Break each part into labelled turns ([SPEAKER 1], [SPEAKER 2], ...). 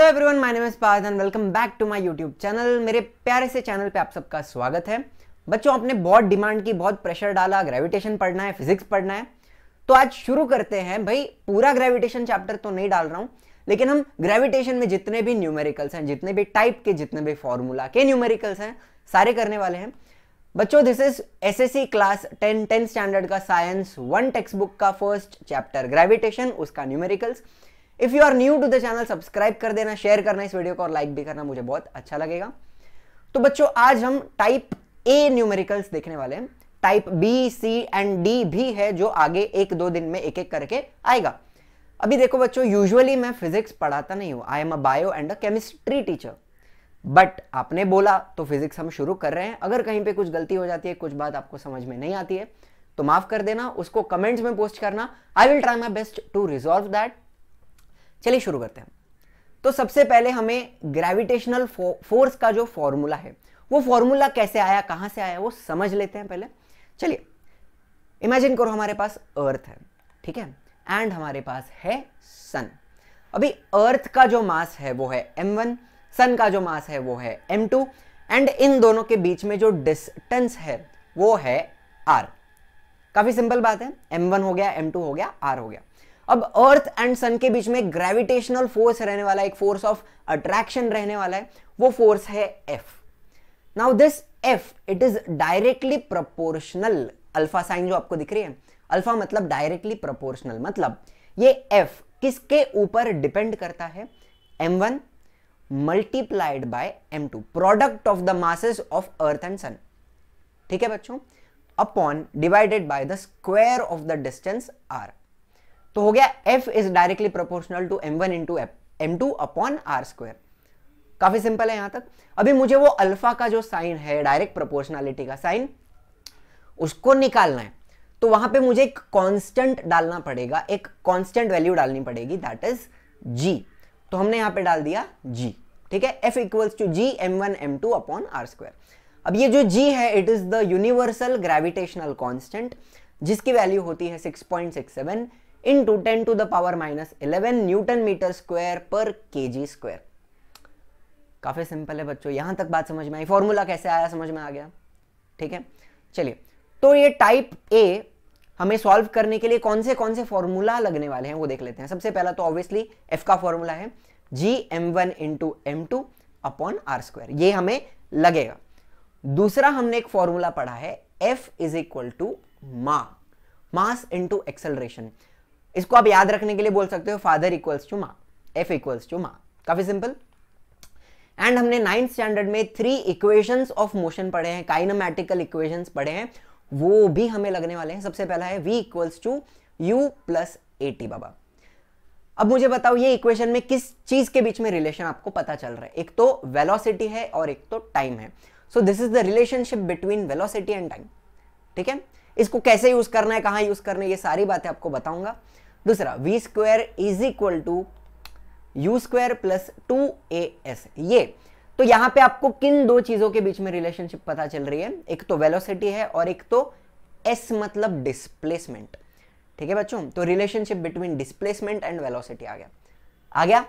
[SPEAKER 1] Hello everyone my name is and welcome back to my YouTube channel मेरे प्यारे से channel पे आप सबका स्वागत है बच्चों आपने बहुत डिमांड की बहुत प्रेशर डाला ग्रेविटेशन पढ़ना है फिजिक्स पढ़ना है तो आज शुरू करते हैं भाई पूरा ग्रेविटेशन चैप्टर तो नहीं डाल रहा हूँ लेकिन हम ग्रेविटेशन में जितने भी न्यूमेरिकल्स हैं जितने भी टाइप के जितने भी फॉर्मूला के न्यूमेरिकल्स हैं सारे करने वाले हैं बच्चों this is SSC class ten 10 standard का साइंस वन टेक्स्ट बुक का फर्स्ट चैप्टर ग्रेविटेशन उसका numericals if you are new to the channel subscribe कर देना शेयर करना इस वीडियो को और लाइक भी करना मुझे बहुत अच्छा लगेगा तो बच्चों आज हम टाइप ए न्यूमेरिकल्स देखने वाले हैं type B C and D भी है जो आगे एक दो दिन में एक एक करके आएगा अभी देखो बच्चों यूजुअली मैं फिजिक्स पढ़ाता नहीं हूँ I am a bio and a chemistry teacher but आपने बोला तो फिजिक्स हम शुरू कर रहे हैं अगर कहीं पे कुछ गलती हो जाती है कुछ बात आपको समझ में नहीं आती है तो माफ कर देना उसको कमेंट्स में पोस्ट करना I will try my best to resolve that चलिए शुरू करते हैं तो सबसे पहले हमें ग्रेविटेशनल फोर्स का जो फॉर्मूला है वो फॉर्मूला कैसे आया कहाँ से आया वो समझ लेते हैं पहले चलिए इमेजिन करो हमारे पास अर्थ है ठीक है एंड हमारे पास है सन अभी अर्थ का जो मास है वो है एम वन सन का जो मास है वो है एम टू एंड इन दोनों के बीच में जो डिस्टेंस है वो है आर काफ़ी सिंपल बात है एम वन हो गया एम टू हो गया आर हो गया अब अर्थ एंड सन के बीच में ग्रेविटेशनल फोर्स रहने वाला एक फोर्स ऑफ अट्रैक्शन रहने वाला है वो फोर्स है F now this F it is directly proportional alpha sign जो आपको दिख रही है अल्फा मतलब डायरेक्टली प्रपोर्शनल मतलब ये एफ किसके ऊपर डिपेंड करता है M one multiplied by M two product of the masses of earth and sun ठीक है बच्चों upon divided by the square of the distance R तो हो गया F is directly proportional to M one into M two upon are square काफी simple है यहां तक अभी मुझे वो अल्फा का जो साइन है डायरेक्ट प्रोपोर्शनलिटी का साइन उसको निकालना है तो वहां पे मुझे एक कांस्टेंट डालना पड़ेगा एक कांस्टेंट वैल्यू डालनी पड़ेगी दैट इज जी तो हमने यहां पे डाल दिया जी ठीक है F equals to G M one M two upon are square अब ये जो जी है it is the universal gravitational constant जिसकी वैल्यू होती है six six point seven into ten to the power minus eleven newton metre square पर के G square काफ़ी सिंपल है बच्चों यहां तक बात समझ में आई फॉर्मूला कैसे आया समझ में आ गया ठीक है चलिए तो ये टाइप ए हमें सॉल्व करने के लिए कौन से कौन से फॉर्मूला लगने वाले हैं वो देख लेते हैं सबसे पहला तो ऑब्वियसली एफ का फॉर्मूला है G M one into M two upon are square ये हमें लगेगा दूसरा हमने एक फॉर्मूला पढ़ा है एफ इज इक्वल टू मा मास इंटू एक्सेलरेशन इसको आप याद रखने के लिए बोल सकते हो father equals to ma F equals to ma काफी सिंपल एंड हमने नाइन्थ स्टैंडर्ड में थ्री इक्वेशंस ऑफ मोशन पढ़े हैं काइनामेटिकल इक्वेशंस पढ़े हैं वो भी हमें लगने वाले हैं सबसे पहला है V equals to you plus A T बाबा अब मुझे बताओ ये इक्वेशन में किस चीज के बीच में रिलेशन आपको पता चल रहा है एक तो वेलोसिटी है और एक तो टाइम है so this is the relationship between velocity and time ठीक है इसको कैसे यूज करना है कहाँ यूज करना है ये सारी बातें आपको बताऊंगा दूसरा V square is equal to U square plus two A S ये तो यहां पे आपको किन दो चीजों के बीच में रिलेशनशिप पता चल रही है एक तो वेलोसिटी है और एक तो एस मतलब डिस्प्लेसमेंट ठीक है बच्चों तो relationship between displacement and velocity आ गया आ गया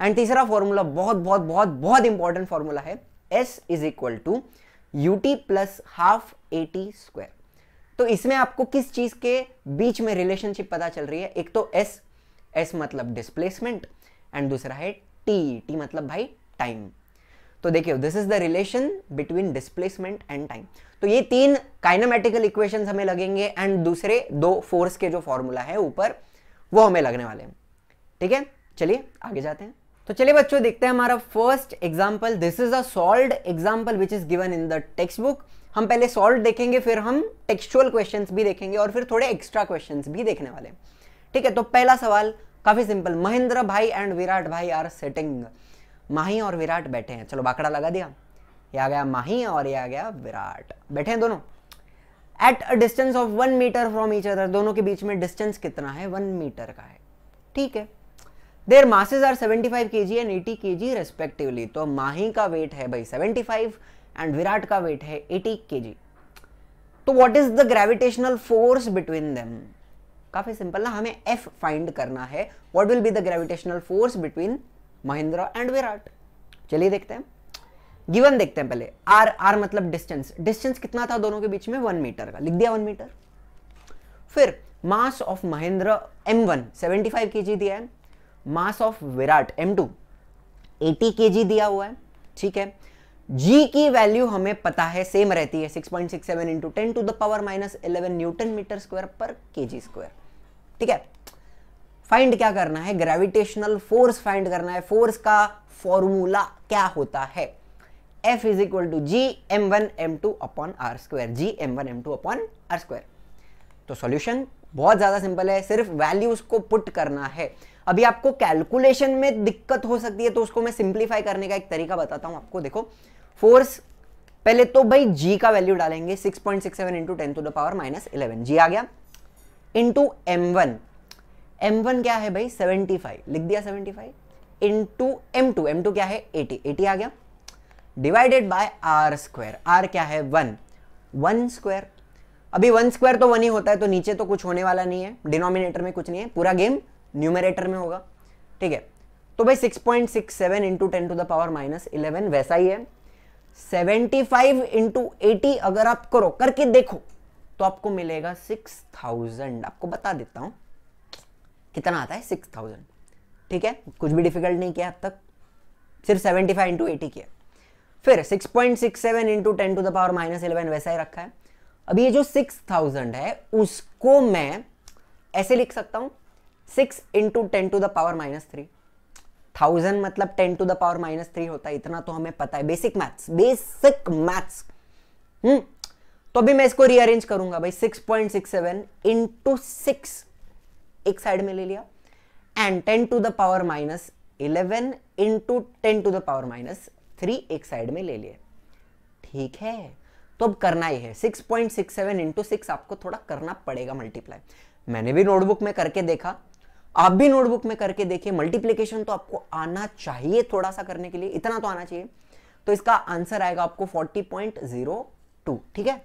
[SPEAKER 1] एंड तीसरा फॉर्मूला बहुत बहुत बहुत बहुत इंपॉर्टेंट फॉर्मूला है S is equal to U T plus half A T square तो इसमें आपको किस चीज के बीच में रिलेशनशिप पता चल रही है एक तो एस एस मतलब डिस्प्लेसमेंट एंड दूसरा है टी टी मतलब भाई टाइम तो देखियो this is the relation between displacement and time तो ये तीन काइनामेटिकल इक्वेशन हमें लगेंगे एंड दूसरे दो फोर्स के जो फॉर्मूला है ऊपर वो हमें लगने वाले हैं ठीक है चलिए आगे जाते हैं तो चलिए बच्चों देखते हैं हमारा first example this is a solved example which is given in the text book हम पहले सॉल्व देखेंगे फिर हम टेक्सचुअल क्वेश्चन भी देखेंगे और फिर थोड़े एक्स्ट्रा क्वेश्चन भी देखने वाले ठीक है तो पहला सवाल काफी सिंपल महेंद्र भाई एंड विराट भाई आर सेटिंग माही और विराट बैठे हैं चलो बाकड़ा लगा दिया ये आ गया माही और ये आ गया विराट बैठे हैं दोनों at a distance of one meter from each other दोनों के बीच में डिस्टेंस कितना है वन मीटर का है ठीक है their masses are seventy five K ji and eighty K ji respectively तो माही का वेट है भाई फाइव एंड विराट का वेट है 80 के तो what is the gravitational force between them काफी सिंपल ना हमें एफ फाइंड करना है what will be the gravitational force between Mahindra and Virat चलिए देखते हैं गिवन देखते हैं पहले आर आर मतलब डिस्टेंस डिस्टेंस कितना था दोनों के बीच में वन मीटर का लिख दिया वन मीटर फिर mass of Mahendra M one seventy five K G दिया है mass of Virat M two eighty K G दिया हुआ है ठीक है जी की वैल्यू हमें पता है सेम रहती है 6.67 point six seven into ten to the power minus eleven newton metre square पर के जी स्क्वायर ठीक है फाइंड क्या करना है ग्रेविटेशनल फोर्स फाइंड करना है फोर्स का फॉर्मूला क्या होता है F is equal to G M one M two upon are square G M one M two upon are square तो सॉल्यूशन बहुत ज्यादा सिंपल है सिर्फ वैल्यूज को पुट करना है अभी आपको कैलकुलेशन में दिक्कत हो सकती है तो उसको मैं सिंप्लीफाई करने का एक तरीका बताता हूं आपको देखो फोर्स पहले तो भाई जी का वैल्यू डालेंगे 6.67 point six seven into ten to the power minus eleven G आ गया into M one M one क्या है भाई 75 लिख दिया 75 five into M two M two क्या है 80 80 आ गया divided by R square R क्या है वन वन स्क्वायर अभी वन स्क्वायर तो वन ही होता है तो नीचे तो कुछ होने वाला नहीं है डिनोमिनेटर में कुछ नहीं है पूरा गेम न्यूमरेटर में होगा ठीक है तो भाई 6.67 point six seven into ten to the power minus eleven वैसा ही है सेवेंटी फाइव इंटू एटी अगर आप करो करके देखो तो आपको मिलेगा सिक्स थाउजेंड आपको बता देता हूं कितना आता है सिक्स थाउजेंड ठीक है कुछ भी डिफिकल्ट नहीं किया अब तक सिर्फ सेवेंटी फाइव इंटू एटी किया फिर six point six seven into ten to the power minus eleven वैसा ही रखा है अब ये जो सिक्स थाउजेंड है उसको मैं ऐसे लिख सकता हूं six into ten to the power minus three thousand मतलब ten to the power minus three होता है इतना तो हमें पता है basic maths basic maths hmm तो अभी मैं इसको रीअरेंज करूंगा भाई six point six seven into six एक साइड में ले लिया and ten to the power minus eleven into ten to the power minus three एक साइड में ले लिए ठीक है तो अब करना ही है six point six seven into six आपको थोड़ा करना पड़ेगा मल्टीप्लाई मैंने भी नोटबुक में करके देखा आप भी नोटबुक में करके देखिए मल्टीप्लीकेशन तो आपको आना चाहिए थोड़ा सा करने के लिए इतना तो आना चाहिए तो इसका आंसर आएगा आपको 40.02 ठीक है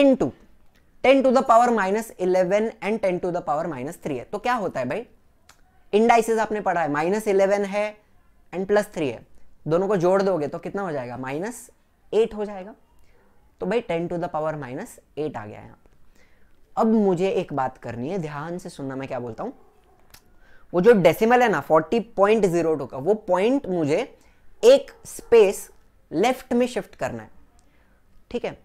[SPEAKER 1] into ten to the power minus eleven and ten to the power minus three है तो क्या होता है भाई इंडाइसिस आपने पढ़ा है माइनस इलेवन है एंड प्लस थ्री है दोनों को जोड़ दोगे तो कितना हो जाएगा माइनस एट हो जाएगा तो भाई ten to the power minus eight आ गया यहां अब मुझे एक बात करनी है ध्यान से सुनना मैं क्या बोलता हूं वो जो डेसिमल है ना फोर्टी पॉइंट जीरो टू का वो पॉइंट मुझे एक स्पेस लेफ्ट में शिफ्ट करना है ठीक है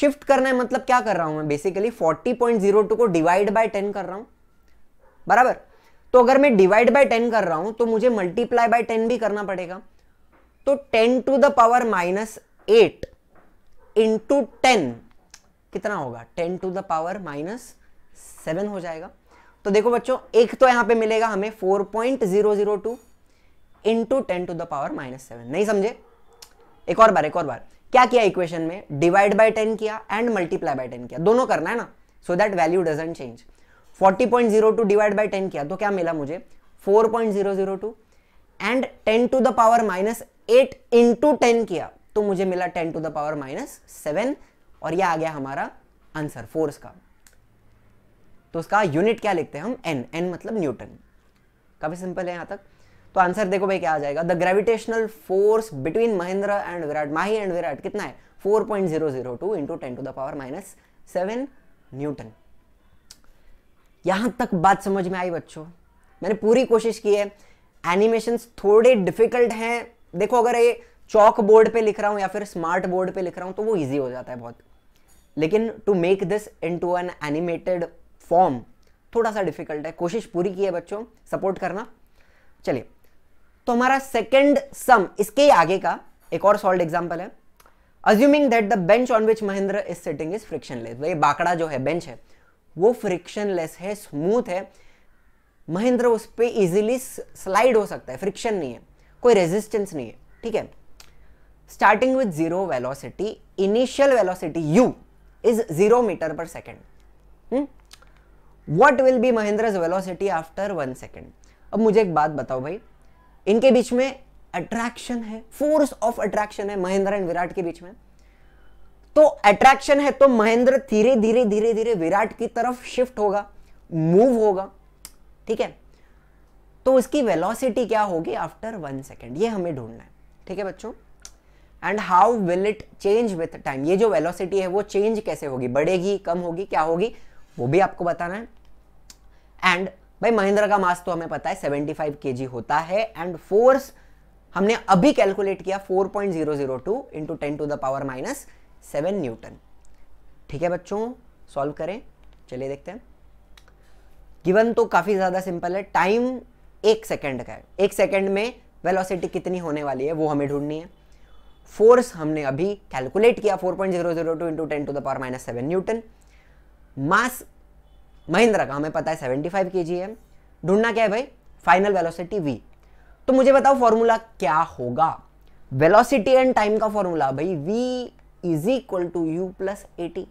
[SPEAKER 1] शिफ्ट करना है मतलब क्या कर रहा हूं मैं basically forty point zero two को डिवाइड बाय टेन कर रहा हूं बराबर तो अगर मैं डिवाइड बाय टेन कर रहा हूं तो मुझे मल्टीप्लाई बाय टेन भी करना पड़ेगा तो ten to the power minus eight into ten कितना होगा ten to the power minus seven हो जाएगा तो देखो बच्चों एक तो यहां पे मिलेगा हमें four point zero zero two into ten to the power minus seven नहीं समझे एक और बार एक और बार क्या किया इक्वेशन में डिवाइड बाय टेन किया एंड मल्टीप्लाई बाय टेन किया दोनों करना है ना so that value doesn't change 40.02 divide by 10 किया तो क्या मिला मुझे 4.002 and 10 to the power minus eight into ten किया तो मुझे मिला ten to the power minus seven और ये आ गया हमारा आंसर फोर्स का तो उसका यूनिट क्या लिखते हैं हम एन एन मतलब न्यूटन काफ़ी सिंपल है यहां तक तो आंसर देखो भाई क्या आ जाएगा the gravitational force between Mahendra and Virat Mahi and Virat कितना है four point zero zero two into ten to the power minus seven newton यहां तक बात समझ में आई बच्चों मैंने पूरी कोशिश की है एनिमेशन थोड़े डिफिकल्ट हैं देखो अगर ये चौक बोर्ड पे लिख रहा हूं या फिर स्मार्ट बोर्ड पे लिख रहा हूं तो वो ईजी हो जाता है बहुत लेकिन to make this into an animated form थोड़ा सा डिफिकल्ट है कोशिश पूरी की है बच्चों सपोर्ट करना चलिए तो हमारा सेकेंड सम इसके आगे का एक और सॉल्ड एग्जाम्पल है assuming that the bench on which Mahendra is sitting is less भाई बाकड़ा जो है बेंच है वो फ्रिक्शन लेस है स्मूथ है महेंद्र उस पर इजिली स्लाइड हो सकता है फ्रिक्शन नहीं है कोई रेजिस्टेंस नहीं है ठीक है starting with zero velocity initial velocity U is 0 meter per second. Hmm? What will be Mahindra's velocity after one second? अब मुझे एक बात बताओ भाई इनके बीच में अट्रैक्शन है फोर्स ऑफ अट्रैक्शन है महेंद्र एंड विराट के बीच में तो अट्रैक्शन है तो महेंद्र धीरे धीरे धीरे धीरे विराट की तरफ शिफ्ट होगा मूव होगा ठीक है तो उसकी वेलोसिटी क्या होगी आफ्टर वन सेकेंड ये हमें ढूंढना है ठीक है बच्चों and how will it change with time ये जो वेलोसिटी है वो चेंज कैसे होगी बढ़ेगी कम होगी क्या होगी वो भी आपको बताना है एंड भाई महिंद्रा का मास तो हमें पता है 75 kg होता है एंड फोर्स हमने अभी कैलकुलेट किया 4.002 point zero zero two into ten to the power minus seven newton ठीक है बच्चों सॉल्व करें चलिए देखते हैं गिवन तो काफ़ी ज़्यादा सिंपल है टाइम एक सेकेंड का है एक सेकेंड में वेलोसिटी कितनी होने वाली है वो हमें ढूंढनी है फोर्स हमने अभी कैलकुलेट किया 4.002 point zero zero two into ten to the power minus seven newton mass Mahindra का हमें पता है 75 फाइव के जी एम ढूंढना क्या है भाई फाइनल वेलोसिटी वी तो मुझे बताओ फॉर्मूला क्या होगा वेलोसिटी एंड टाइम का फॉर्मूला भाई V is equal to you plus A T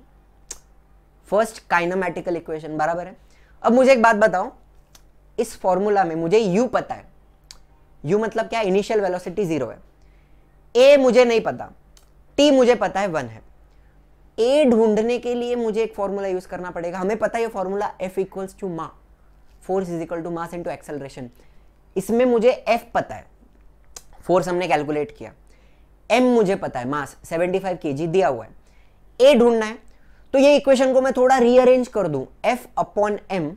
[SPEAKER 1] first kinematical equation बराबर है अब मुझे एक बात बताओ इस फॉर्मूला में मुझे यू पता है यू मतलब क्या इनिशियल वेलोसिटी जीरो है ए मुझे नहीं पता टी मुझे पता है वन है ए ढूंढने के लिए मुझे एक फॉर्मूला यूज करना पड़ेगा हमें पता है ये formula F equals to ma force is equal to mass into acceleration इसमें मुझे एफ पता है फोर्स हमने कैलकुलेट किया एम मुझे पता है मास 75 केजी दिया हुआ है ए ढूंढना है तो ये इक्वेशन को मैं थोड़ा रीअरेंज कर दूं F upon M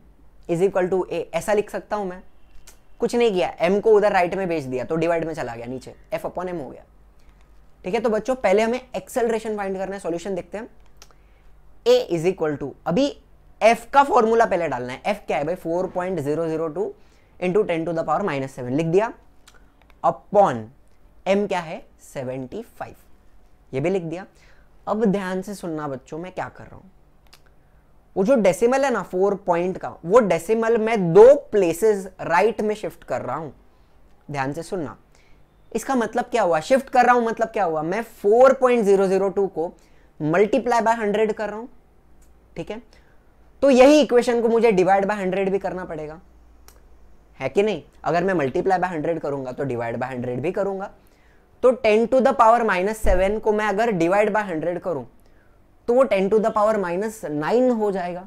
[SPEAKER 1] is equal to A ऐसा लिख सकता हूं मैं कुछ नहीं किया एम को उधर राइट में भेज दिया तो डिवाइड में चला गया नीचे एफ अपॉन एम हो गया ठीक है तो बच्चों पहले हमें एक्सेलरेशन फाइंड करना है सॉल्यूशन देखते हैं ए इज इक्वल टू अभी एफ का फॉर्मूला पहले डालना है एफ क्या है भाई four point zero zero two into ten to the power minus seven लिख दिया अपॉन एम क्या है सेवेंटी फाइव ये भी लिख दिया अब ध्यान से सुनना बच्चों मैं क्या कर रहा हूं वो जो डेसिमल है ना फोर पॉइंट का वो डेसिमल मैं दो प्लेसेस राइट में शिफ्ट कर रहा हूं ध्यान से सुनना इसका मतलब क्या हुआ शिफ्ट कर रहा हूं मतलब क्या हुआ मैं 4.002 को मल्टीप्लाई बाय 100 कर रहा हूं ठीक है तो यही इक्वेशन को मुझे डिवाइड बाय 100 भी करना पड़ेगा है कि नहीं अगर मैं मल्टीप्लाई बाय 100 करूंगा तो डिवाइड बाय 100 भी करूंगा तो 10 to the power minus seven को मैं अगर डिवाइड बाय 100 करूं तो वो ten to the power minus nine हो जाएगा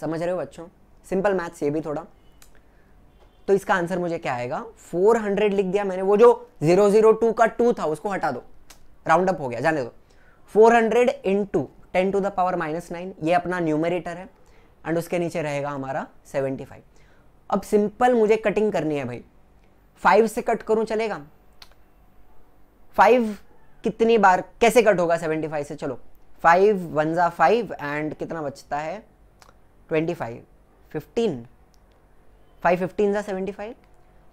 [SPEAKER 1] समझ रहे हो बच्चों सिंपल मैथ्स ये भी थोड़ा तो इसका आंसर मुझे क्या आएगा 400 लिख दिया मैंने वो जो 002 का 2 था उसको हटा दो राउंड अप हो गया जाने दो 400 hundred into ten to the power minus nine ये अपना न्यूमरेटर है एंड उसके नीचे रहेगा हमारा 75 अब सिंपल मुझे कटिंग करनी है भाई 5 से कट करूं चलेगा 5 कितनी बार कैसे कट होगा 75 से चलो 5 वन ज़ा फाइव एंड कितना बचता है 25 15 फाइव फिफ्टीन ज़ा seventy five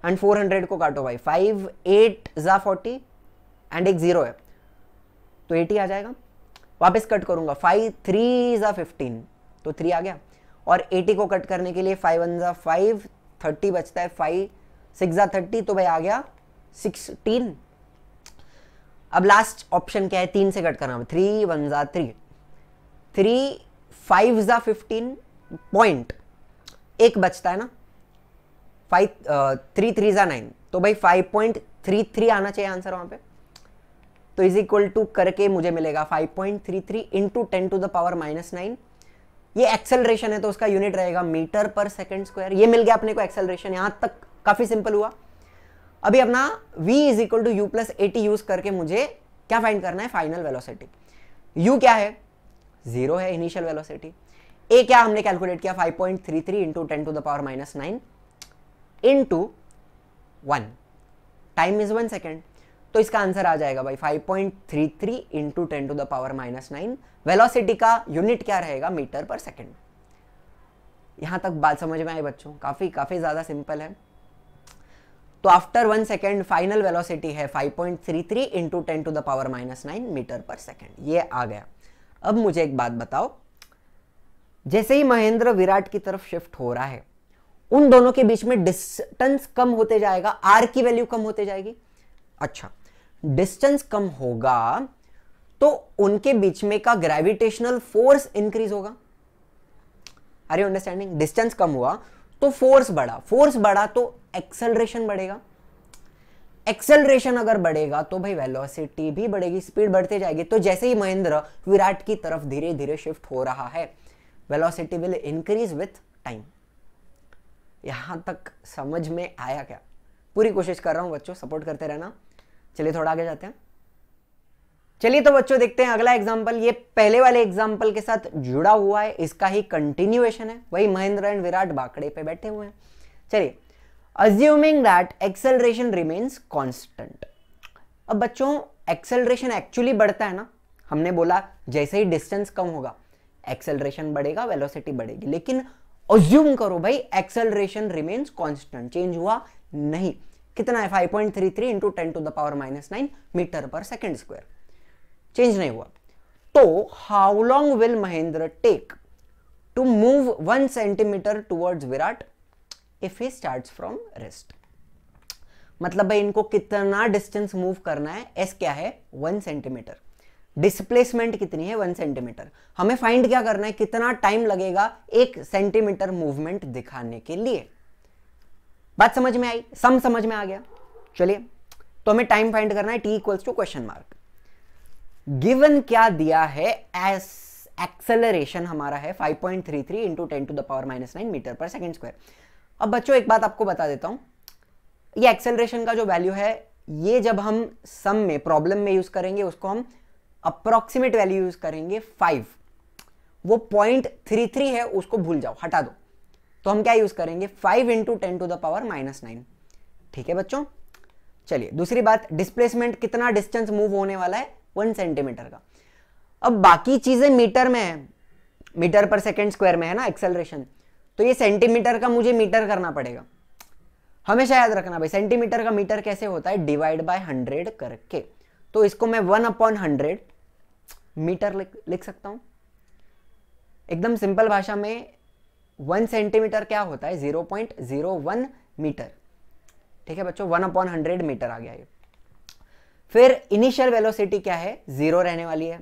[SPEAKER 1] and four hundred को काटो भाई फाइव एट ज़ा फोर्टी एंड एक ज़ीरो है तो एटी आ जाएगा वापस कट करूँगा फाइव थ्री ज़ा फिफ्टीन तो थ्री आ गया और एटी को कट करने के लिए फाइव वन ज़ा फाइव थर्टी बचता है फाइव सिक्स ज़ा थर्टी तो भाई आ गया सिक्सटीन अब लास्ट ऑप्शन क्या है तीन से कट करना थ्री वन ज़ा थ्री थ्री फाइव ज़ा फिफ्टीन पॉइंट एक बचता है ना फाइव थ्री थ्री ज़ा नाइन तो भाई फाइव पॉइंट थ्री थ्री आना चाहिए आंसर वहां पे तो इज इक्वल टू करके मुझे मिलेगा five point three three into ten to the power minus nine ये एक्सेलरेशन है तो उसका यूनिट रहेगा मीटर पर सेकेंड स्क्वायर ये मिल गया अपने को एक्सेलरेशन यहां तक काफ़ी सिंपल हुआ अभी अपना v is equal to you plus at use करके मुझे क्या फाइंड करना है फाइनल वेलोसिटी u क्या है जीरो है इनिशियल वेलोसिटी a क्या हमने कैलकुलेट किया 5.33 point three three into ten to the power minus nine into one time is one second तो इसका आंसर आ जाएगा भाई 5.33 point three three into ten to the power minus nine velocity का unit क्या रहेगा metre per second यहां तक बात समझ में आई बच्चों काफ़ी काफ़ी ज़्यादा सिंपल है तो after one second final velocity है 5.33 point three three into ten to the power minus nine metre per second ये आ गया अब मुझे एक बात बताओ जैसे ही महेंद्र विराट की तरफ शिफ्ट हो रहा है उन दोनों के बीच में डिस्टेंस कम होते जाएगा आर की वैल्यू कम होते जाएगी अच्छा डिस्टेंस कम होगा तो उनके बीच में का ग्रेविटेशनल फोर्स इंक्रीज होगा आर यू अंडरस्टैंडिंग डिस्टेंस कम हुआ तो फोर्स बढ़ा फोर्स बढ़ा तो एक्सेलरेशन बढ़ेगा एक्सेलरेशन अगर बढ़ेगा तो भाई वेलोसिटी भी बढ़ेगी स्पीड बढ़ते जाएगी तो जैसे ही महेंद्र विराट की तरफ धीरे धीरे शिफ्ट हो रहा है velocity will increase with time यहाँ तक समझ में आया क्या पूरी कोशिश कर रहा हूँ बच्चों सपोर्ट करते रहना चलिए थोड़ा आगे जाते हैं चलिए तो बच्चों देखते हैं अगला एग्जाम्पल ये पहले वाले एग्जाम्पल के साथ जुड़ा हुआ है इसका ही कंटिन्यूएशन है वही महेंद्र एंड विराट बाकड़े पे बैठे हुए हैं चलिए assuming that acceleration remains constant अब बच्चों एक्सेलरेशन एक्चुअली बढ़ता है ना हमने बोला जैसे ही डिस्टेंस कम होगा एक्सेलरेशन बढ़ेगा वेलोसिटी बढ़ेगी लेकिन अज्यूम करो भाई एक्सेलरेशन रिमेन्स कॉन्स्टेंट चेंज हुआ नहीं कितना है five point three three into ten to the power minus nine metre per second square change नहीं हुआ तो how long will Mahendra take to move one centimetre towards Virat if he start from rest मतलब भाई इनको कितना डिस्टेंस मूव करना है S क्या है वन सेंटीमीटर डिस्प्लेसमेंट कितनी है वन सेंटीमीटर हमें फाइंड क्या करना है कितना टाइम लगेगा एक सेंटीमीटर मूवमेंट दिखाने के लिए बात समझ में आई सम समझ में आ गया चलिए तो हमें टाइम फाइंड करना है t equals to question mark given क्या दिया है एस एक्सेलरेशन हमारा है 5.33 point three three into ten to the power minus nine metre per second square अब बच्चों एक बात आपको बता देता हूं ये एक्सेलरेशन का जो वैल्यू है ये जब हम सम में प्रॉब्लम में यूज करेंगे उसको हम अप्रोक्सीमेट वैल्यू यूज करेंगे फाइव वो पॉइंट थ्री थ्री है उसको भूल जाओ हटा दो तो हम क्या यूज करेंगे five into ten to the power minus nine ठीक है बच्चों चलिए दूसरी बात डिस्प्लेसमेंट कितना डिस्टेंस मूव होने वाला है वन सेंटीमीटर का अब बाकी चीजें मीटर में है मीटर पर सेकेंड स्क्वायर में है ना एक्सेलरेशन तो ये सेंटीमीटर का मुझे मीटर करना पड़ेगा हमेशा याद रखना भाई सेंटीमीटर का मीटर कैसे होता है डिवाइड बाय हंड्रेड करके तो इसको मैं वन अपॉन हंड्रेड मीटर लिख सकता हूं एकदम सिंपल भाषा में वन सेंटीमीटर क्या होता है zero point zero one metre ठीक है बच्चों वन अपॉन हंड्रेड मीटर आ गया ये फिर इनिशियल वेलोसिटी क्या है जीरो रहने वाली है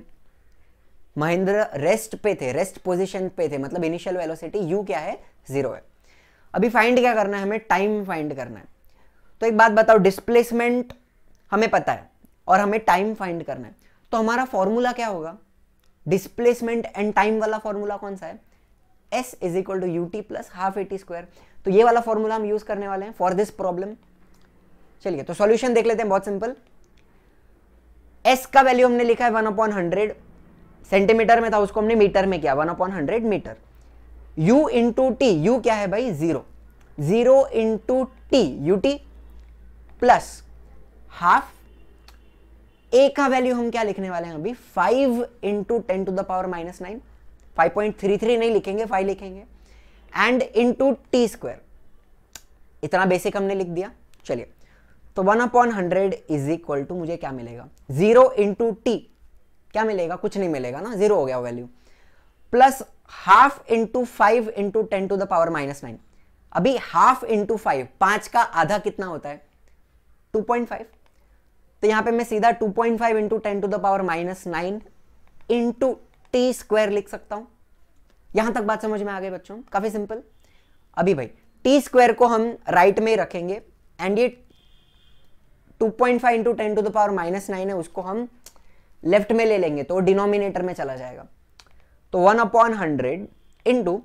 [SPEAKER 1] महेंद्र रेस्ट पे थे रेस्ट पोजिशन पे थे मतलब इनिशियल वेलोसिटी यू क्या है जीरो है अभी फाइंड क्या करना है हमें टाइम फाइंड करना है तो एक बात बताओ डिस्प्लेसमेंट हमें पता है और हमें टाइम फाइंड करना है तो हमारा फॉर्मूला क्या होगा डिस्प्लेसमेंट एंड टाइम वाला फॉर्मूला कौन सा है S is equal to U T plus half A T square तो ये वाला फॉर्मूला हम यूज करने वाले हैं फॉर दिस प्रॉब्लम चलिए तो सॉल्यूशन देख लेते हैं बहुत सिंपल एस का वैल्यू हमने लिखा है वन अपॉन हंड्रेड सेंटीमीटर में था उसको हमने मीटर में किया one upon hundred metre u into t u क्या है भाई zero zero into t u T plus half a का वैल्यू हम क्या लिखने वाले हैं अभी five into ten to the power minus nine five point three three नहीं लिखेंगे फाइव लिखेंगे एंड इंटू टी स्क्वायर इतना बेसिक हमने लिख दिया चलिए तो one upon hundred is equal to मुझे क्या मिलेगा जीरो इंटू टी क्या मिलेगा कुछ नहीं मिलेगा ना जीरो हो गया value plus half into five into ten to the power minus nine अभी हाफ इंटू फाइव पांच का आधा कितना होता है टू पॉइंट फाइव तो यहाँ पे मैं सीधा 2.5 point five into ten to the power minus nine into t square लिख सकता हूं यहां तक बात समझ में आ गई बच्चों काफ़ी सिंपल अभी भाई टी स्क्वायर को हम राइट right में रखेंगे एंड ये 2.5 point five into ten to the power minus nine है उसको हम लेफ्ट में ले लेंगे तो डिनोमिनेटर में चला जाएगा तो one upon hundred into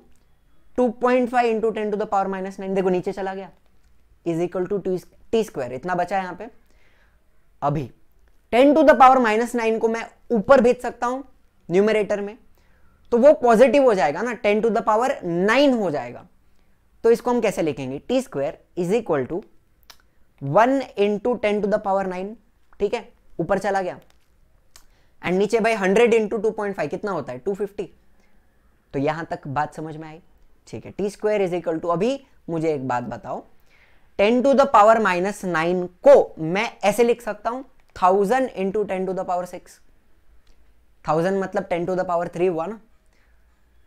[SPEAKER 1] two point five into ten to the power minus nine देखो नीचे चला गया is equal to t square इतना बचा है यहाँ पे अभी ten to the power minus nine को मैं ऊपर भेज सकता हूं न्यूमरेटर में तो वो पॉजिटिव हो जाएगा ना ten to the power nine हो जाएगा तो इसको हम कैसे लिखेंगे t square is equal to one into ten to the power nine ठीक है ऊपर चला गया एंड नीचे भाई hundred into two point five कितना होता है टू फिफ्टी तो यहां तक बात समझ में आई ठीक है t square is equal to अभी मुझे एक बात बताओ ten to the power minus nine को मैं ऐसे लिख सकता हूं thousand into ten to the power six thousand मतलब ten to the power three हुआ ना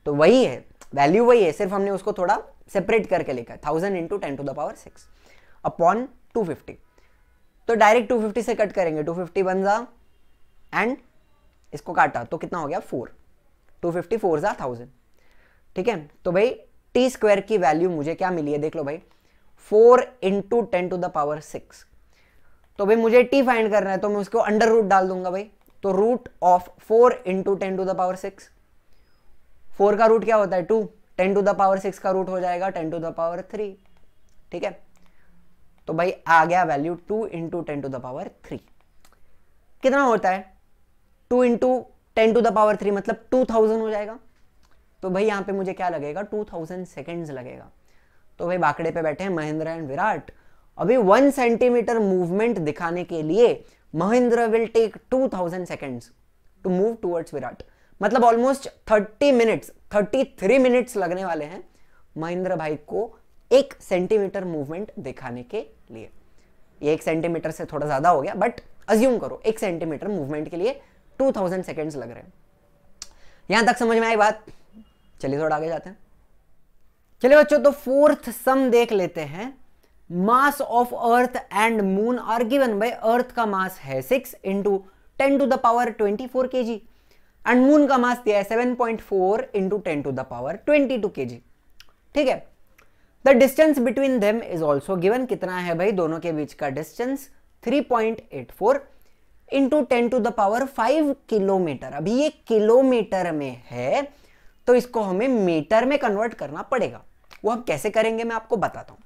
[SPEAKER 1] तो वही है वैल्यू वही है सिर्फ हमने उसको थोड़ा सेपरेट करके लिखा है thousand into ten to the power six upon two fifty तो डायरेक्ट टू फिफ्टी से कट करेंगे टू फिफ्टी बन जा एंड इसको काटा तो कितना हो गया फोर टू फिफ्टी फोर जा थाउजेंड ठीक है तो भाई टी स्क्वायर की वैल्यू मुझे क्या मिली है देख लो भाई four into ten to the power six तो भाई मुझे टी फाइंड करना है तो मैं उसको अंडर रूट डाल दूंगा भाई तो root of four into ten to the power six four का रूट क्या होता है two ten to the power six का रूट हो जाएगा ten to the power three ठीक है तो भाई आ गया value two into ten to the power three कितना होता है two into ten to the power three मतलब टू थाउजेंड हो जाएगा तो भाई यहां पे मुझे क्या लगेगा टू थाउजेंड सेकेंड्स लगेगा तो भाई बाकड़े पे बैठे हैं महेंद्र एंड विराट अभी वन सेंटीमीटर मूवमेंट दिखाने के लिए Mahendra will take two thousand second to move towards Virat मतलब almost thirty minutes thirty three minutes लगने वाले हैं महेंद्र भाई को एक सेंटीमीटर मूवमेंट दिखाने के लिए ये एक सेंटीमीटर से थोड़ा ज़्यादा हो गया बट अज्यूम करो एक सेंटीमीटर मूवमेंट के लिए टू थाउजेंड सेकेंड्स लग रहे हैं यहां तक समझ में आई बात चलिए थोड़ा आगे जाते हैं चलिए बच्चों तो फोर्थ सम देख लेते हैं mass of earth and moon are given by earth का मास है six into ten to the power twenty four के जी एंड मून का मास दिया है seven point four into ten to the power twenty two k जी ठीक है the distance between them is also given कितना है भाई दोनों के बीच का distance three point eight four into ten to the power five kilometre अभी ये किलोमीटर में है तो इसको हमें मीटर में कन्वर्ट करना पड़ेगा वो हम कैसे करेंगे मैं आपको बताता हूं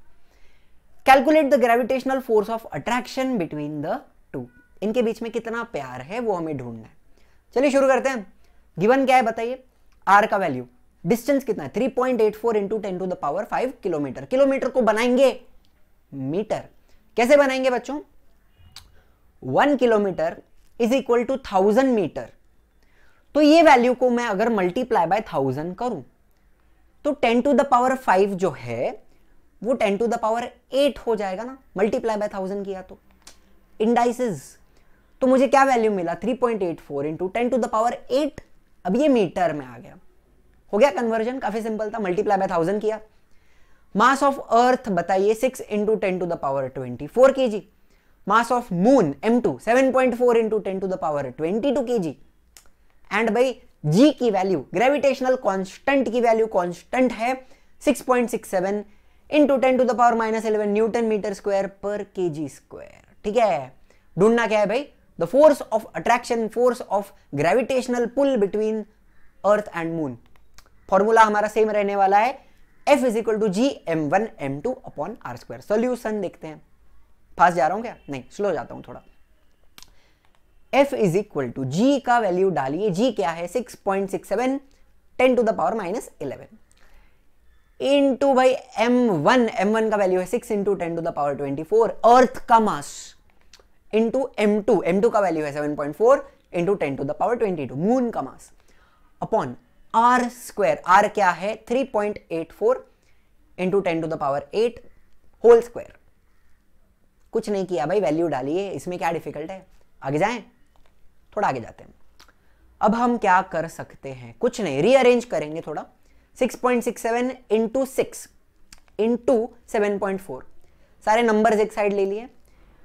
[SPEAKER 1] calculate the gravitational force of attraction between the two इनके बीच में कितना प्यार है वो हमें ढूंढना है चलिए शुरू करते हैं गिवन क्या है बताइए आर का वैल्यू डिस्टेंस कितना है three point eight four into ten to the power five kilometre kilometre को बनाएंगे मीटर कैसे बनाएंगे बच्चों one kilometre is equal to thousand metre तो ये वैल्यू को मैं अगर मल्टीप्लाई बाय थाउजेंड करूं तो ten to the power five जो है वो ten to the power eight हो जाएगा ना मल्टीप्लाई बाय थाउजेंड किया तो इंडाइसिस तो मुझे क्या वैल्यू मिला three point eight four into ten to the power eight अब ये मीटर में आ गया हो गया कन्वर्जन काफी सिंपल था मल्टीप्लाई बाय थाउजेंड किया मास ऑफ अर्थ बताइए six into ten to the power twenty four के g mass of moon m two seven point four into ten to the power twenty two k ji and भाई G की value gravitational constant की value constant है 6.67 point six seven to ten to the power minus eleven newton metre square पर के G square ठीक है ढूंढना क्या है भाई the force of attraction force of gravitational pull between earth and moon formula हमारा सेम रहने वाला है F is equal to G M one M two upon are square solution देखते हैं फास्ट जा रहा हूं क्या नहीं स्लो जाता हूँ थोड़ा F is equal to G का वैल्यू डालिए जी क्या है six point six seven ten to the power minus eleven into भाई एम वन एम वन का वैल्यू है six into ten to the power twenty four earth का mass into M two M two का value है seven point four into ten to the power twenty two moon का mass upon are square R क्या है three point eight four into ten to the power eight whole square कुछ नहीं किया भाई value डालिए इसमें क्या डिफिकल्ट है आगे जाएं थोड़ा आगे जाते हैं अब हम क्या कर सकते हैं कुछ नहीं रीअरेंज करेंगे थोड़ा 6.67 point six seven into six into seven point four सारे नंबर्स एक साइड ले लिए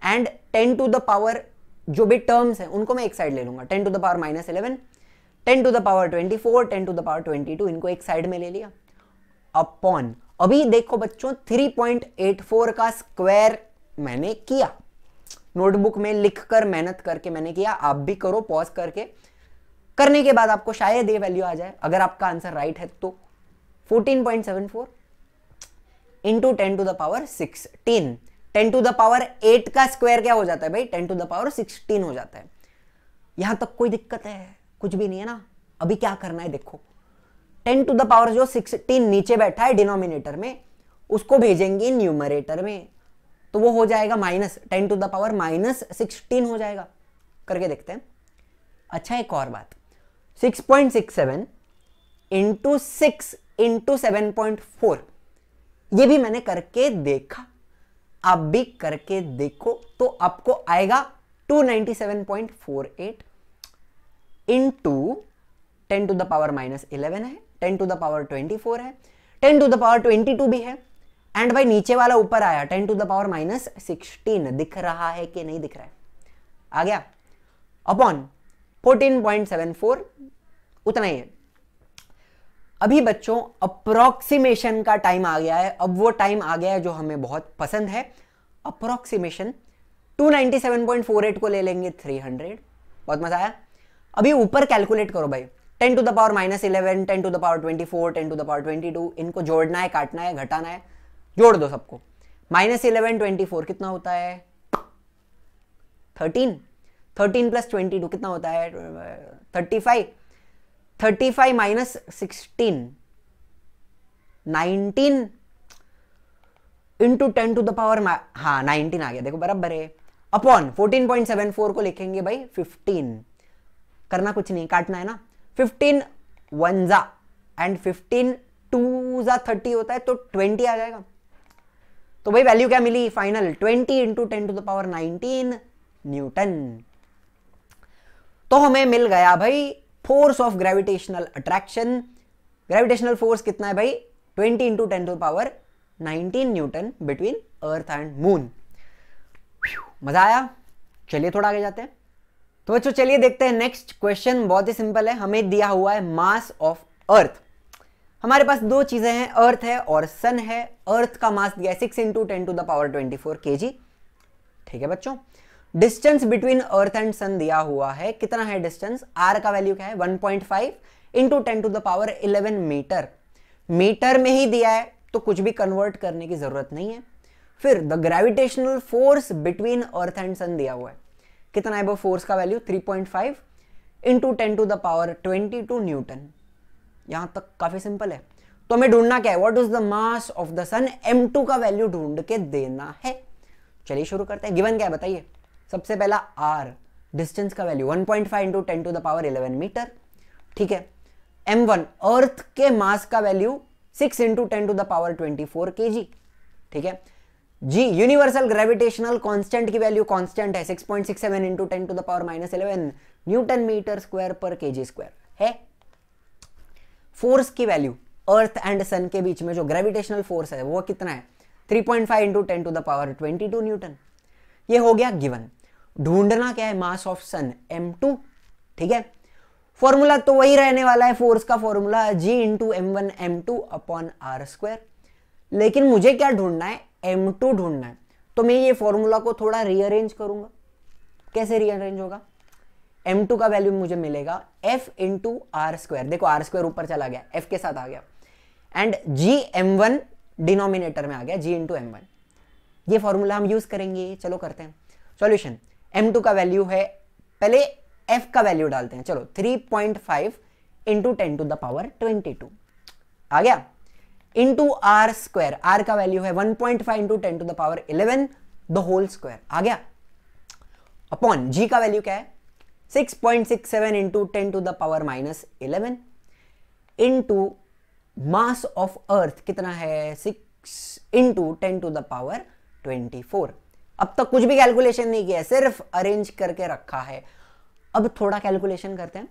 [SPEAKER 1] and ten to the power जो भी टर्म्स हैं उनको मैं एक साइड ले लूंगा ten to the power minus eleven ten to the power twenty four ten to the power twenty two इनको एक साइड में ले लिया अपॉन अभी देखो बच्चों 3.84 का स्क्वायर मैंने किया नोटबुक में लिख कर मेहनत करके मैंने किया आप भी करो पॉज करके करने के बाद आपको शायद ये वैल्यू आ जाए अगर आपका आंसर राइट है तो 14.74 point 10 to the power 16 10 to the power eight का स्क्वायर क्या हो जाता है भाई 10 टू द पावर सिक्सटीन हो जाता है यहां तक कोई दिक्कत है कुछ भी नहीं है ना अभी क्या करना है देखो टेन टू द पावर जो सिक्सटीन नीचे बैठा है डिनोमिनेटर में उसको भेजेंगे न्यूमरेटर में तो वो हो जाएगा minus ten to the power minus sixteen हो जाएगा करके देखते हैं अच्छा एक और बात six point six seven into six into seven point four ये भी मैंने करके देखा आप भी करके देखो तो आपको आएगा two ninety seven point four in into ten to the power minus eleven है ten to the power twenty four है ten to the power twenty two भी है एंड भाई नीचे वाला ऊपर आया ten to the power minus sixteen दिख रहा है कि नहीं दिख रहा है आ गया upon fourteen point seven four उतना ही है अभी बच्चों अप्रोक्सीमेशन का टाइम आ गया है अब वो टाइम आ गया है जो हमें बहुत पसंद है अप्रोक्सीमेशन 297.48 को ले लेंगे 300 बहुत मजा आया अभी ऊपर कैलकुलेट करो भाई 10 to the power minus eleven ten to the power 24 10 to the power 22 इनको जोड़ना है काटना है घटाना है जोड़ दो सबको माइनस इलेवन ट्वेंटी फोर कितना होता है thirteen thirteen plus twenty two कितना होता है thirty five thirty five minus sixteen nineteen into ten to the power हाँ नाइनटीन आ गया देखो बराबर है upon fourteen point seven four को लिखेंगे भाई फिफ्टीन करना कुछ नहीं काटना है ना फिफ्टीन वन जा एंड फिफ्टीन टू जा थर्टी होता है तो ट्वेंटी आ जाएगा तो भाई वैल्यू क्या मिली final 20 into ten to the power 19 newton तो हमें मिल गया भाई force of gravitational attraction gravitational force कितना है भाई 20 into ten to the power 19 newton between earth and moon मजा आया चलिए थोड़ा आगे जाते हैं तो बच्चों चलिए देखते हैं नेक्स्ट क्वेश्चन बहुत ही सिंपल है हमें दिया हुआ है मास ऑफ अर्थ हमारे पास दो चीज़ें हैं अर्थ है और सन है अर्थ का मास दिया है six into ten to the power twenty four के जी ठीक है बच्चों distance between earth and sun दिया हुआ है कितना है डिस्टेंस आर का वैल्यू क्या है one point five into ten to the power eleven metre metre में ही दिया है तो कुछ भी कन्वर्ट करने की जरूरत नहीं है फिर the gravitational force between earth and sun दिया हुआ है कितना है वो फोर्स का value three point five into ten to the power twenty two newton यहाँ तक काफ़ी सिंपल है तो हमें ढूंढना क्या है what is the mass of the sun M two का वैल्यू ढूंढ के देना है चलिए शुरू करते हैं गिवन क्या है बताइए सबसे पहला आर डिस्टेंस का value 1.5 point five into ten to the power 11 metre ठीक है एम वन अर्थ के मास का value six into ten to the power twenty four के जी ठीक है जी यूनिवर्सल ग्रेविटेशनल कॉन्स्टेंट की वैल्यू कॉन्स्टेंट है 6.67 point six seven into ten to the power minus eleven newton metre square पर के G square है force की value earth and sun के बीच में जो ग्रेविटेशनल फोर्स है वो कितना है 3.5 point five into ten to the power 22 newton ये हो गया गिवन ढूंढना क्या है mass of sun M two ठीक है फॉर्मूला तो वही रहने वाला है फोर्स का formula G into M one M two upon are square लेकिन मुझे क्या ढूंढना है एम टू ढूंढना है तो मैं ये फॉर्मूला को थोड़ा रीअरेंज करूंगा कैसे रीअरेंज होगा एम टू का वैल्यू मुझे मिलेगा F into R square देखो आर स्क्वायर ऊपर चला गया एफ के साथ आ गया and G M one denominator में आ गया G into M one ये फॉर्मूला हम यूज करेंगे चलो करते हैं सॉल्यूशन एम टू का वैल्यू है पहले एफ का वैल्यू डालते हैं चलो three point five into ten to the power twenty two आ गया into R square are का वैल्यू है one point five into ten to the power eleven the whole square आ गया अपॉन जी का वैल्यू क्या है 6.67 into 10 to the power minus 11 into mass of earth कितना है six into ten to the power twenty four अब तक कुछ भी कैलकुलेशन नहीं किया सिर्फ अरेंज करके रखा है अब थोड़ा कैलकुलेशन करते हैं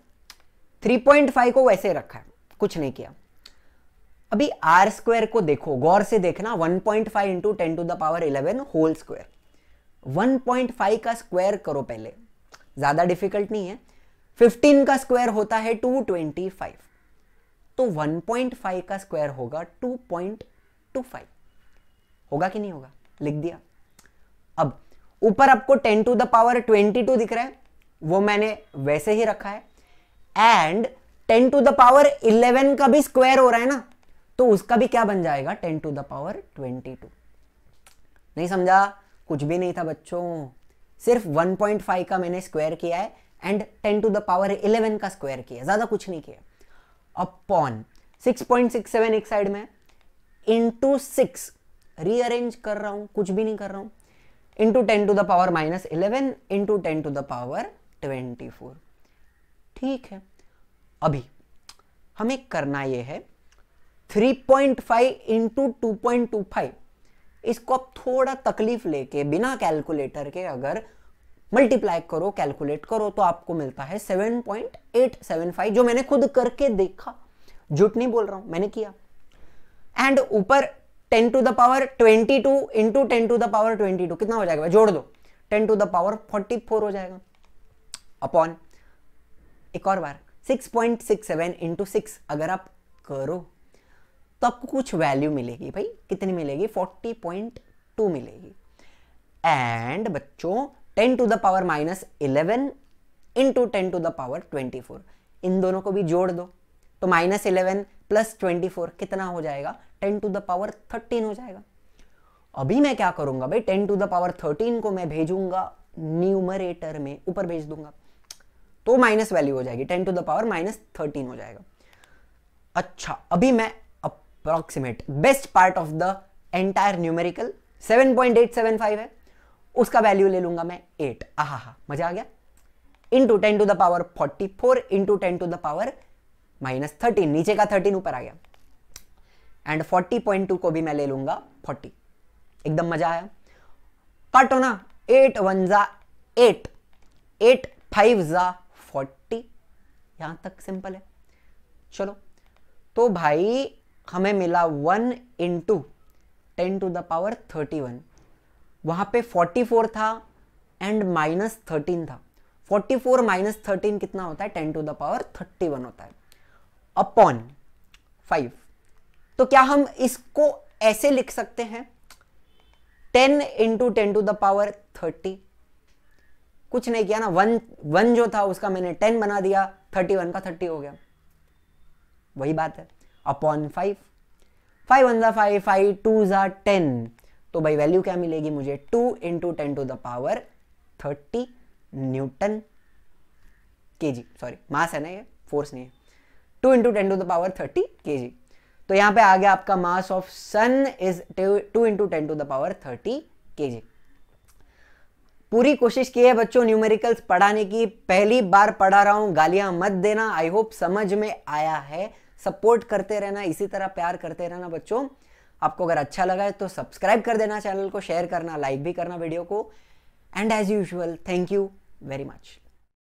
[SPEAKER 1] थ्री पॉइंट फाइव को वैसे रखा है कुछ नहीं किया अभी आर स्क्वायर को देखो गौर से देखना one point five into ten to the power eleven whole square one point five का स्क्वायर करो पहले ज़्यादा डिफिकल्ट नहीं है 15 का स्क्वायर होता है 225 तो 1.5 का स्क्वायर होगा 2.25 होगा कि नहीं होगा लिख दिया अब ऊपर आपको 10 टू द पावर 22 दिख रहा है वो मैंने वैसे ही रखा है एंड 10 टू द पावर 11 का भी स्क्वायर हो रहा है ना तो उसका भी क्या बन जाएगा 10 टू द पावर 22 नहीं समझा कुछ भी नहीं था बच्चों सिर्फ 1.5 का मैंने स्क्वायर किया है एंड 10 टू द पावर 11 का स्क्वायर किया ज़्यादा कुछ नहीं किया अपॉन 6.67 एक साइड में इंटू सिक्स रीअरेंज कर रहा हूं कुछ भी नहीं कर रहा हूं into ten to the power minus eleven into ten to the power twenty four ठीक है अभी हमें करना यह है 3.5 point five into two point two five इसको आप थोड़ा तकलीफ लेके बिना कैलकुलेटर के अगर मल्टीप्लाई करो कैलकुलेट करो तो आपको मिलता है 7.875 जो मैंने खुद करके देखा झूठ नहीं बोल रहा हूं मैंने किया एंड ऊपर 10 to the power 22 two into ten to the power 22 कितना हो जाएगा जोड़ दो 10 टू द पावर 44 हो जाएगा अपॉन एक और बार 6.67 पॉइंट सिक्स अगर आप करो तो आपको कुछ वैल्यू मिलेगी भाई कितनी मिलेगी 40.2 मिलेगी एंड बच्चों 10 to the power minus eleven into ten to the power 24 इन दोनों को भी जोड़ दो तो माइनस इलेवन प्लस ट्वेंटी कितना हो जाएगा 10 टू द पावर 13 हो जाएगा अभी मैं क्या करूंगा भाई 10 टू द पावर 13 को मैं भेजूंगा न्यूमरेटर में ऊपर भेज दूंगा तो माइनस वैल्यू हो जाएगी 10 to the power minus thirteen हो जाएगा अच्छा अभी मैं approximate best part of the entire numerical 7.875 है उसका वैल्यू ले लूंगा मैं 8 आहा हा मजा आ गया into ten to the power 44 four into ten to the power minus thirteen नीचे का 13 ऊपर आ गया एंड 40.2 को भी मैं ले लूंगा 40 एकदम मजा आया काटो ना एट वन जा एट एट फाइव जा फोर्टी यहां तक सिंपल है चलो तो भाई हमें मिला one into ten to the power thirty one वहाँ पे फोर्टी फोर था एंड माइनस थर्टीन था फोर्टी फोर माइनस थर्टीन कितना होता है ten to the power thirty one होता है अपॉन फाइव तो क्या हम इसको ऐसे लिख सकते हैं ten into ten to the power thirty कुछ नहीं किया ना वन वन जो था उसका मैंने टेन बना दिया थर्टी वन का थर्टी हो गया वही बात है upon five five one five five two ज़ा टेन तो भाई वैल्यू क्या मिलेगी मुझे two into ten to the power thirty newton K G sorry mass है ना ये फोर्स नहीं है two into ten to the power thirty K G तो यहां पे आ गया आपका mass of sun is two into ten to the power thirty K G पूरी कोशिश की है बच्चों न्यूमेरिकल्स पढ़ाने की पहली बार पढ़ा रहा हूं गालियां मत देना आई होप समझ में आया है सपोर्ट करते रहना इसी तरह प्यार करते रहना बच्चों आपको अगर अच्छा लगा है तो सब्सक्राइब कर देना चैनल को शेयर करना लाइक भी करना वीडियो को and as usual thank you very much